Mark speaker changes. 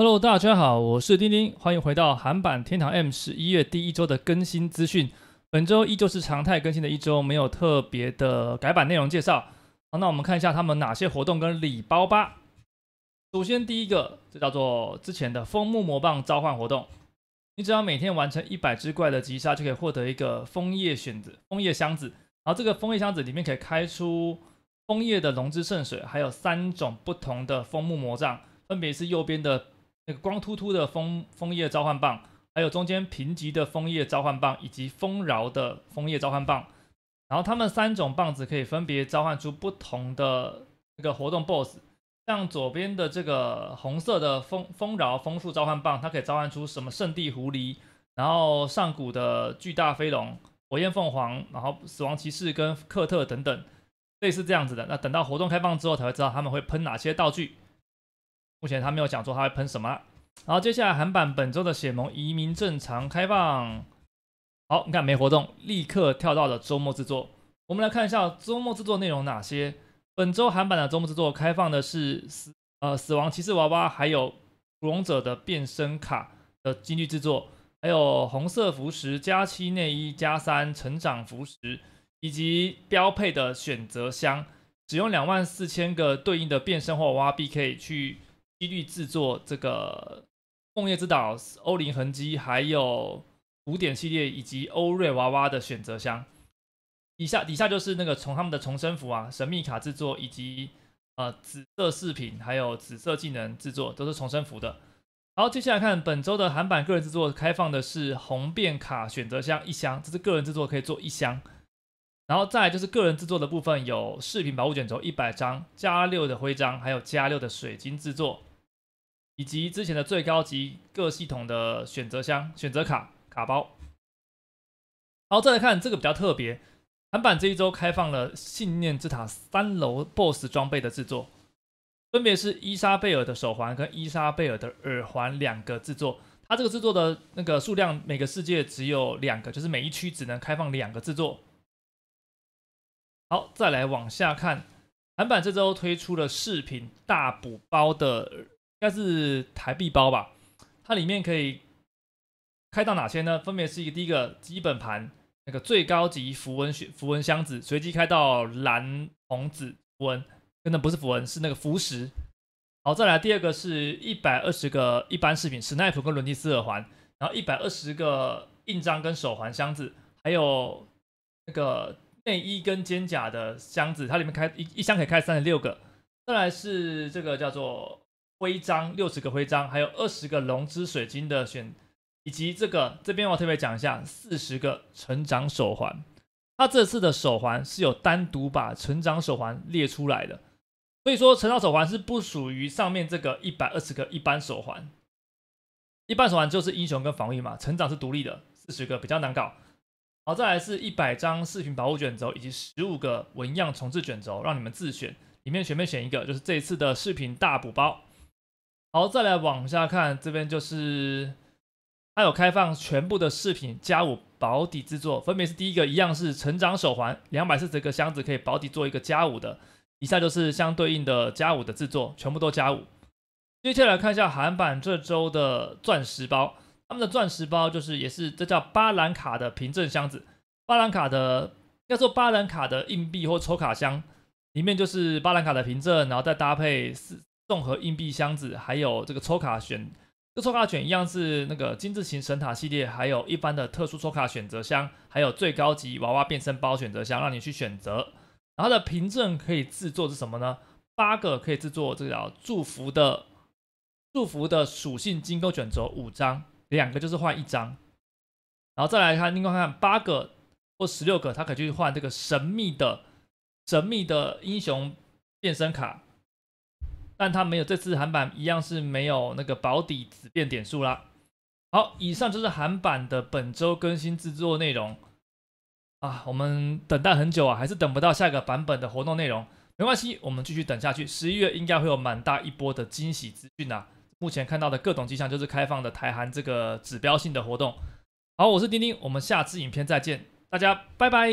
Speaker 1: Hello，大家好，我是丁丁，欢迎回到韩版天堂 M 十一月第一周的更新资讯。本周依旧是常态更新的一周，没有特别的改版内容介绍。好，那我们看一下他们哪些活动跟礼包吧。首先第一个，这叫做之前的枫木魔棒召唤活动。你只要每天完成一百只怪的击杀，就可以获得一个枫叶选择枫叶箱子，然后这个枫叶箱子里面可以开出枫叶的龙之圣水，还有三种不同的枫木魔杖，分别是右边的。那个光秃秃的枫枫叶召唤棒，还有中间贫瘠的枫叶召唤棒，以及丰饶的枫叶召唤棒，然后他们三种棒子可以分别召唤出不同的那个活动 BOSS，像左边的这个红色的丰丰饶丰富召唤棒，它可以召唤出什么圣地狐狸，然后上古的巨大飞龙、火焰凤凰，然后死亡骑士跟克特等等，类似这样子的。那等到活动开放之后才会知道他们会喷哪些道具。目前他没有讲说他会喷什么，然后接下来韩版本周的血盟移民正常开放。好，你看没活动，立刻跳到了周末制作。我们来看一下周末制作内容哪些。本周韩版的周末制作开放的是死呃死亡骑士娃娃，还有古龙者的变身卡的金具制作，还有红色服饰加七内衣加三成长服饰，以及标配的选择箱，只用两万四千个对应的变身或娃娃币可以去。几率制作这个梦叶之岛欧灵痕迹，还有古典系列以及欧瑞娃娃的选择箱。以下底下就是那个从他们的重生符啊、神秘卡制作以及呃紫色饰品还有紫色技能制作都是重生服的。然后接下来看本周的韩版个人制作开放的是红变卡选择箱一箱，这是个人制作可以做一箱。然后再就是个人制作的部分有饰品保护卷轴一百张、加六的徽章还有加六的水晶制作。以及之前的最高级各系统的选择箱、选择卡、卡包。好，再来看这个比较特别，韩版这一周开放了信念之塔三楼 BOSS 装备的制作，分别是伊莎贝尔的手环跟伊莎贝尔的耳环两个制作。它这个制作的那个数量，每个世界只有两个，就是每一区只能开放两个制作。好，再来往下看，韩版这周推出了饰品大补包的。应该是台币包吧，它里面可以开到哪些呢？分别是一个第一个基本盘，那个最高级符文符文箱子，随机开到蓝红紫符文，真的不是符文，是那个符石。好，再来第二个是一百二十个一般饰品，史奈普跟伦蒂斯耳环，然后一百二十个印章跟手环箱子，还有那个内衣跟肩甲的箱子，它里面开一一箱可以开三十六个。再来是这个叫做。徽章六十个徽章，还有二十个龙之水晶的选，以及这个这边我特别讲一下，四十个成长手环，它这次的手环是有单独把成长手环列出来的，所以说成长手环是不属于上面这个一百二十个一般手环，一般手环就是英雄跟防御嘛，成长是独立的，四十个比较难搞。好，再来是一百张视频保护卷轴以及十五个纹样重置卷轴，让你们自选，里面全面选一个，就是这一次的视频大补包。好，再来往下看，这边就是它有开放全部的饰品加五保底制作，分别是第一个一样是成长手环，两百四十个箱子可以保底做一个加五的，以下就是相对应的加五的制作，全部都加五。接下来看一下韩版这周的钻石包，他们的钻石包就是也是这叫巴兰卡的凭证箱子，巴兰卡的要做巴兰卡的硬币或抽卡箱，里面就是巴兰卡的凭证，然后再搭配四。综合硬币箱子，还有这个抽卡选，这抽卡选一样是那个精致型神塔系列，还有一般的特殊抽卡选择箱，还有最高级娃娃变身包选择箱，让你去选择。然后的凭证可以制作是什么呢？八个可以制作这叫祝福的祝福的属性金钩卷轴五张，两个就是换一张。然后再来看，另外看八个或十六个，它可以去换这个神秘的神秘的英雄变身卡。但它没有，这次韩版一样是没有那个保底、紫变点数啦。好，以上就是韩版的本周更新制作内容啊。我们等待很久啊，还是等不到下一个版本的活动内容。没关系，我们继续等下去。十一月应该会有蛮大一波的惊喜资讯啊。目前看到的各种迹象就是开放的台韩这个指标性的活动。好，我是丁丁，我们下次影片再见，大家拜拜。